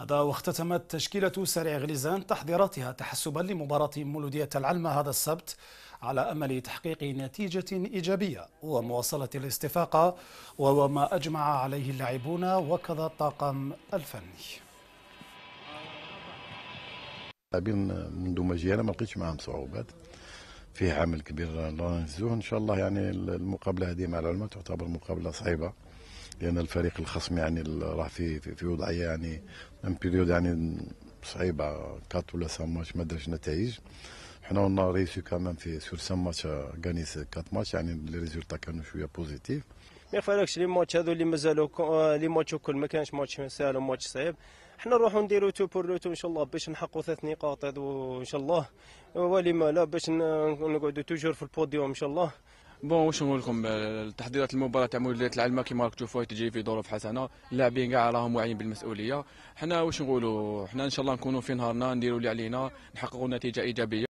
هذا واختتمت تشكيلة سريع غليزان تحضيراتها تحسبا لمباراة مولودية العلمة هذا السبت على أمل تحقيق نتيجة إيجابية ومواصلة الاستفاقة وهو ما أجمع عليه اللاعبون وكذا الطاقم الفني اللاعبين منذ ما جينا ما لقيتش معاهم صعوبات فيه عمل كبير الله ينزوه ان شاء الله يعني المقابله هذه مع العلماء تعتبر مقابله صعيبه لان الفريق الخصم يعني راه في في, وضعيه يعني ان بيريود يعني صعيبه كات ولا سان ماتش ما درش نتائج حنا ونا ريسو كمان في سور سان ماتش غاني كات ماتش يعني لي ريزولتا كانوا شويه بوزيتيف ما يخفالكش لي ماتش هذو اللي مازالوا آه، لي ماتش الكل ما كانش ماتش سهل وماتش صعيب حنا نروحوا نديروا تو بور تو ان شاء الله باش نحققوا ثلاث نقاط هذو ان شاء الله ولما لا باش نقعدوا توجور في البوديوم ان شاء الله بون واش نقول لكم تحضيرات المباراه تاع مولات العلمه كيما راك تشوفوا تجي في ظروف حسنه اللاعبين كاع راهم واعيين بالمسؤوليه حنا واش نقولوا حنا ان شاء الله نكونوا في نهارنا نديروا اللي علينا نحققوا نتيجه ايجابيه